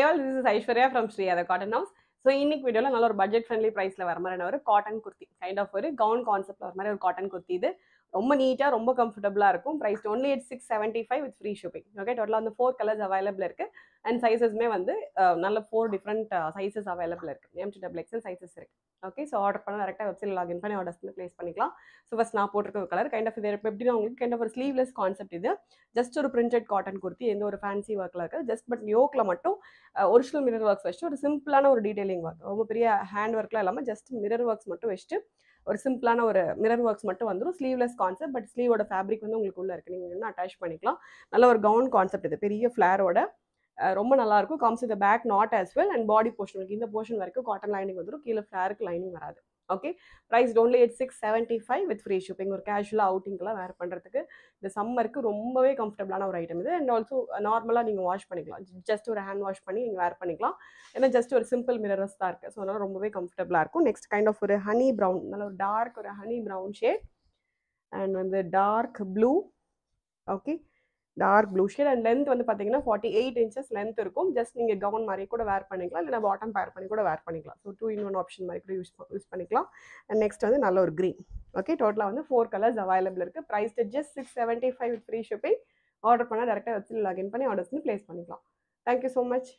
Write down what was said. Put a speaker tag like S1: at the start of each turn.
S1: this is Aishwarya from Sriyatha cotton house so இன்னைக்கு வீடியோவில் நல்ல ஒரு பட்ஜெட் ஃப்ரெண்ட்லி ப்ரைஸில் வர மாதிரி ஒரு காட்டன் குர்த்தி கைண்ட் ஆஃப் ஒரு கவுன் கான்செப்ட் வர மாதிரி ஒரு காட்டன் குர்த்தி இது ரொம்ப நீட்டாக ரொம்ப கம்ஃபர்டபுளாக இருக்கும் price only at six seventy five with free shipping okay டோட்டலாக வந்து ஃபோர் கலர்ஸ் அவைலபிள் இருக்குது அண்ட் சைஸஸ்மே வந்து நல்ல ஃபோர் டிஃப்ரெண்ட் சைஸஸ் அவைலபிள் இருக்குது எம்டி டபுள் எக்ஸல் சைஸஸ் இருக்குது ஓகே ஸோ ஆர்டர் பண்ணால் டேரக்டாக வெப்சைட் லாகின் பண்ணி ஆர்டர்ஸ் வந்து ப்ளேஸ் பண்ணிக்கலாம் ஸோ ஃபஸ்ட் நான் போட்டிருக்க கலர் கைண்ட் ஆஃப் இது எப்படின்னா உங்களுக்கு கைண்ட் ஆஃப் ஒரு ஸ்லீவ்லெஸ் கான்செப்ட் இது ஜஸ்ட் ஒரு பிரிண்டட் காட்டன் குர்த்தி எந்த ஒரு ஃபேன்சி ஒர்க்கில் இருக்குது ஜஸ்ட் பட் யோக்கில் மட்டும் ஒரிஜினல் மிரர் ஒர்க்ஸ் வச்சுட்டு ஒரு சிம்பிளான ஒரு டீடைலிங் ஒர்க் ரொம்ப பெரிய ஹேண்ட் ஒர்க்லாம் இல்லாமல் ஜஸ்ட் மிரர் ஒர்க்ஸ் மட்டும் வச்சுட்டு ஒரு சிம்பிளான ஒரு மிரர் ஒர்க்ஸ் மட்டும் வந்துடும் ஸ்லீவ்லெஸ் கான்செப்ட் பட் ஸ்லீவோட ஃபேப்ரிக் வந்து உங்களுக்கு உள்ளே இருக்குது நீங்கள் என்ன அட்டாச் பண்ணிக்கலாம் நல்ல ஒரு கவுன் கான்செப்ட் இது பெரிய ஃப்ளேரோட ரொம்ப நல்லாயிருக்கும் கம்ஸ் இந்த back not as well and body portion இந்த போர்ஷன் வரைக்கும் காட்டன் லைனிங் வந்துடும் கீழே ஃப்ளேருக்கு லைனிங் வராது okay price only at six seventy five with free shipping ஒரு கேஷுவலாக அவுட்டிங்லாம் வேர் பண்ணுறதுக்கு இந்த சம்மருக்கு ரொம்பவே கம்ஃபர்டபுளான ஒரு ஐட்டம் இது அண்ட் ஆல்சோ நார்மலாக நீங்கள் வாஷ் பண்ணிக்கலாம் ஜஸ்ட் ஒரு ஹேண்ட் வாஷ் பண்ணி நீங்கள் வேர் பண்ணிக்கலாம் ஏன்னா ஜஸ்ட் ஒரு சிம்பிள் மிரர்ஸ் தான் இருக்குது ஸோ அதனால் ரொம்பவே கம்ஃபர்டபுளாக இருக்கும் நெக்ஸ்ட் கைண்ட் ஆஃப் ஒரு ஹனி ப்ரௌன் நல்ல ஒரு டார்க் ஒரு ஹனி ப்ரௌன் ஷேட் அண்ட் வந்து dark blue okay dark blue shade and length வந்து பார்த்தீங்கன்னா ஃபார்ட்டி எயிட் இன்ச்சஸ் லென்த் இருக்கும் ஜஸ்ட் நீங்கள் கவுன் மாதிரி கூட வேர் பண்ணிக்கலாம் இல்லைனா பாட்டம் பேர் பண்ணி கூட வேர் பண்ணிக்கலாம் so two in one option மாதிரி கூட யூஸ் யூஸ் பண்ணிக்கலாம் அண்ட் நெக்ஸ்ட் வந்து நல்ல ஒரு க்ரீன் ஓகே டோட்டலாக வந்து ஃபோர் கலர்ஸ் அவைலபிள் இருக்குது price just six seventy five free shipping order பண்ணால் டேரெக்டாக வெப்சைட் லாகின் பண்ணி ஆர்டர்ஸ் வந்து ப்ளேஸ் பண்ணிக்கலாம் தேங்க்யூ ஸோ மச்